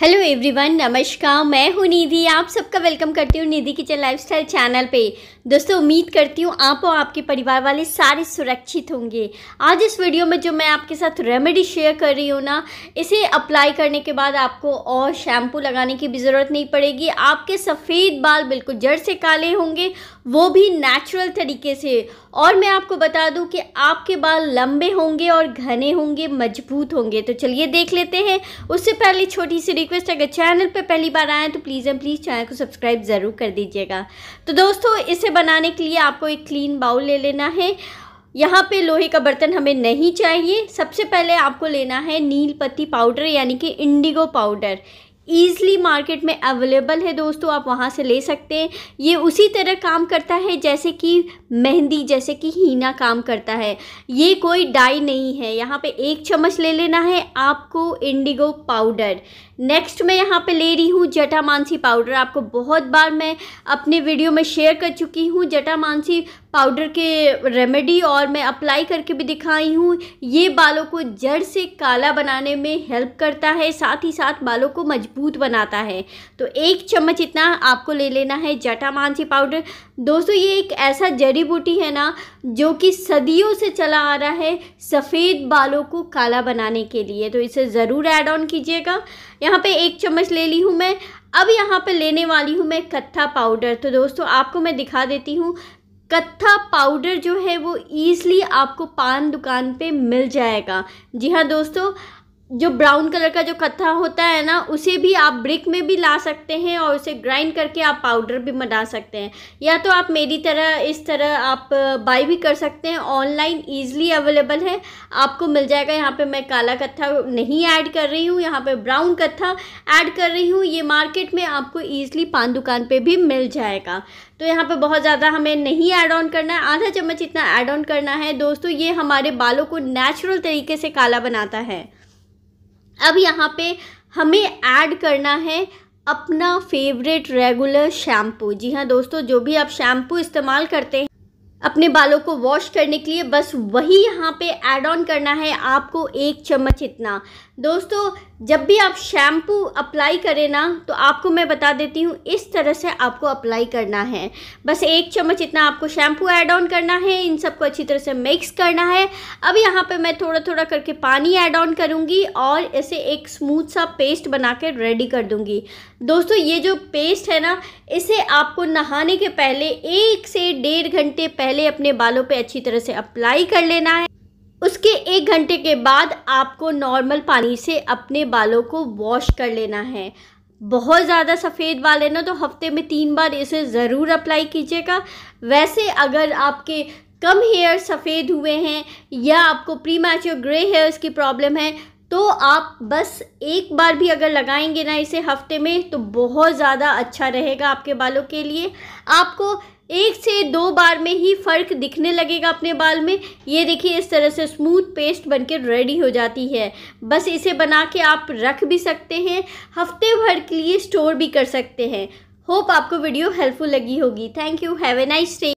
hello everyone नमस्कार मैं हूँ निधि आप सबका वेलकम करती हूँ निधि किचन लाइफस्टाइल चैनल पे दोस्तों उम्मीद करती हूँ आप और आपके परिवार वाले सारे सुरक्षित होंगे आज इस वीडियो में जो मैं आपके साथ रेमेडी शेयर कर रही हूँ ना इसे अप्लाई करने के बाद आपको और शैम्पू लगाने की भी ज़रूरत नहीं पड़ेगी आपके सफ़ेद बाल बिल्कुल जड़ से काले होंगे वो भी नेचुरल तरीके से और मैं आपको बता दूं कि आपके बाल लंबे होंगे और घने होंगे मजबूत होंगे तो चलिए देख लेते हैं उससे पहले छोटी सी रिक्वेस्ट अगर चैनल पे पहली बार आए तो प्लीज़ एंड प्लीज़ चैनल को सब्सक्राइब ज़रूर कर दीजिएगा तो दोस्तों इसे बनाने के लिए आपको एक क्लीन बाउल ले लेना है यहाँ पे लोहे का बर्तन हमें नहीं चाहिए सबसे पहले आपको लेना है नील पत्ती पाउडर यानी कि इंडिगो पाउडर ईज़ली मार्केट में अवेलेबल है दोस्तों आप वहाँ से ले सकते हैं ये उसी तरह काम करता है जैसे कि मेहंदी जैसे कि हीना काम करता है ये कोई डाई नहीं है यहाँ पे एक चम्मच ले लेना है आपको इंडिगो पाउडर नेक्स्ट मैं यहाँ पे ले रही हूँ जटा मानसी पाउडर आपको बहुत बार मैं अपने वीडियो में शेयर कर चुकी हूँ जटा मानसी पाउडर के रेमेडी और मैं अप्लाई करके भी दिखाई हूँ ये बालों को जड़ से काला बनाने में हेल्प करता है साथ ही साथ बालों को मजबूत बनाता है तो एक चम्मच इतना आपको ले लेना है जटा मानसी पाउडर दोस्तों ये एक ऐसा जड़ी बूटी है ना जो कि सदियों से चला आ रहा है सफ़ेद बालों को काला बनाने के लिए तो इसे ज़रूर ऐड ऑन कीजिएगा यहाँ पे एक चम्मच ले ली हूँ मैं अब यहाँ पे लेने वाली हूँ मैं कत्था पाउडर तो दोस्तों आपको मैं दिखा देती हूँ कत्था पाउडर जो है वो ईज़िली आपको पान दुकान पे मिल जाएगा जी हाँ दोस्तों जो ब्राउन कलर का जो कत्था होता है ना उसे भी आप ब्रिक में भी ला सकते हैं और उसे ग्राइंड करके आप पाउडर भी बना सकते हैं या तो आप मेरी तरह इस तरह आप बाई भी कर सकते हैं ऑनलाइन ईज़िली अवेलेबल है आपको मिल जाएगा यहाँ पे मैं काला कत्था नहीं ऐड कर रही हूँ यहाँ पे ब्राउन कत्था ऐड कर रही हूँ ये मार्केट में आपको ईज़िली पान दुकान पर भी मिल जाएगा तो यहाँ पे बहुत ज़्यादा हमें नहीं ऐड ऑन करना है आधा चम्मच इतना ऐड ऑन करना है दोस्तों ये हमारे बालों को नेचुरल तरीके से काला बनाता है अब यहाँ पे हमें ऐड करना है अपना फेवरेट रेगुलर शैम्पू जी हाँ दोस्तों जो भी आप शैम्पू इस्तेमाल करते हैं अपने बालों को वॉश करने के लिए बस वही यहाँ पे ऐड ऑन करना है आपको एक चम्मच इतना दोस्तों जब भी आप शैम्पू अप्लाई करें ना तो आपको मैं बता देती हूँ इस तरह से आपको अप्लाई करना है बस एक चम्मच इतना आपको शैम्पू ऐड ऑन करना है इन सबको अच्छी तरह से मिक्स करना है अब यहाँ पे मैं थोड़ा थोड़ा करके पानी ऐड ऑन करूँगी और ऐसे एक स्मूथ सा पेस्ट बना कर रेडी कर दूँगी दोस्तों ये जो पेस्ट है ना इसे आपको नहाने के पहले एक से डेढ़ घंटे पहले अपने बालों पर अच्छी तरह से अप्लाई कर लेना है उसके एक घंटे के बाद आपको नॉर्मल पानी से अपने बालों को वॉश कर लेना है बहुत ज़्यादा सफ़ेद बाल है ना तो हफ्ते में तीन बार इसे ज़रूर अप्लाई कीजिएगा वैसे अगर आपके कम हेयर सफ़ेद हुए हैं या आपको प्री मैच्योर ग्रे हेयर्स की प्रॉब्लम है तो आप बस एक बार भी अगर लगाएंगे ना इसे हफ्ते में तो बहुत ज़्यादा अच्छा रहेगा आपके बालों के लिए आपको एक से दो बार में ही फ़र्क दिखने लगेगा अपने बाल में ये देखिए इस तरह से स्मूथ पेस्ट बनके रेडी हो जाती है बस इसे बना के आप रख भी सकते हैं हफ्ते भर के लिए स्टोर भी कर सकते हैं होप आपको वीडियो हेल्पफुल लगी होगी thank you have a nice day